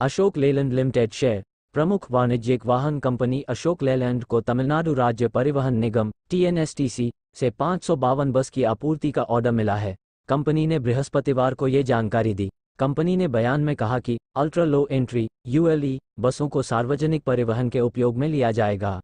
Ashok Leyland limited share प्रमुख वाणिज्यिक वाहन कंपनी अशोक लेलैंड को तमिलनाडु राज्य परिवहन निगम टीएनएसटीसी से पाँच बस की आपूर्ति का ऑर्डर मिला है कंपनी ने बृहस्पतिवार को ये जानकारी दी कंपनी ने बयान में कहा कि अल्ट्रा लो एंट्री यूएलई बसों को सार्वजनिक परिवहन के उपयोग में लिया जाएगा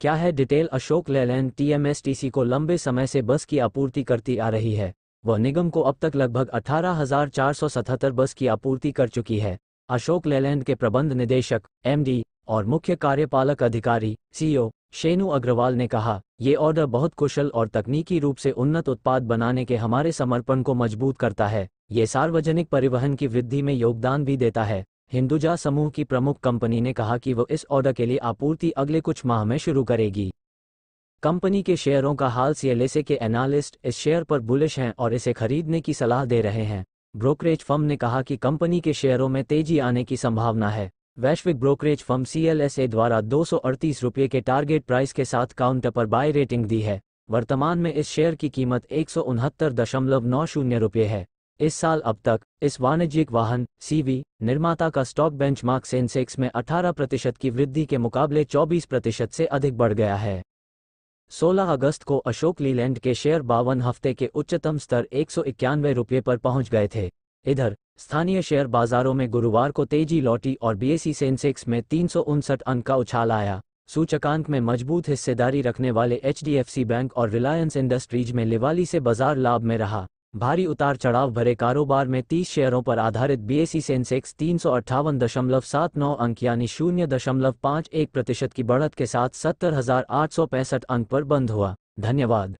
क्या है डिटेल अशोक लेलैंड टीएमएसटीसी को लंबे समय से बस की आपूर्ति करती आ रही है वह निगम को अब तक लगभग 18,477 बस की आपूर्ति कर चुकी है अशोक लेलैंड के प्रबंध निदेशक एमडी और मुख्य कार्यपालक अधिकारी सीईओ शेनु अग्रवाल ने कहा ये ऑर्डर बहुत कुशल और तकनीकी रूप से उन्नत उत्पाद बनाने के हमारे समर्पण को मजबूत करता है ये सार्वजनिक परिवहन की वृद्धि में योगदान भी देता है हिंदुजा समूह की प्रमुख कंपनी ने कहा कि वो इस ऑर्डर के लिए आपूर्ति अगले कुछ माह में शुरू करेगी कंपनी के शेयरों का हाल सीएलएसए के एनालिस्ट इस शेयर पर बुलिश हैं और इसे खरीदने की सलाह दे रहे हैं ब्रोकरेज फर्म ने कहा कि कंपनी के शेयरों में तेजी आने की संभावना है वैश्विक ब्रोकरेज फर्म सीएलएसए द्वारा दो रुपये के टारगेट प्राइस के साथ काउंटर पर बाय रेटिंग दी है वर्तमान में इस शेयर की कीमत एक रुपये है इस साल अब तक इस वाणिज्यिक वाहन सीवी निर्माता का स्टॉक बेंचमार्क सेंसेक्स में 18 प्रतिशत की वृद्धि के मुकाबले 24 प्रतिशत से अधिक बढ़ गया है 16 अगस्त को अशोक लीलैंड के शेयर बावन हफ्ते के उच्चतम स्तर एक सौ रुपये पर पहुंच गए थे इधर स्थानीय शेयर बाजारों में गुरुवार को तेजी लौटी और बीएसई सेंसेक्स में तीन अंक का उछाल आया सूचकांक में मजबूत हिस्सेदारी रखने वाले एचडीएफसी बैंक और रिलायंस इंडस्ट्रीज में लिवाली से बाजार लाभ में रहा भारी उतार चढ़ाव भरे कारोबार में 30 शेयरों पर आधारित बीएसई सेंसेक्स तीन सौ अट्ठावन दशमलव सात नौ अंक यानी शून्य दशमलव पाँच एक प्रतिशत की बढ़त के साथ सत्तर हजार आठ सौ पैंसठ अंक पर बंद हुआ धन्यवाद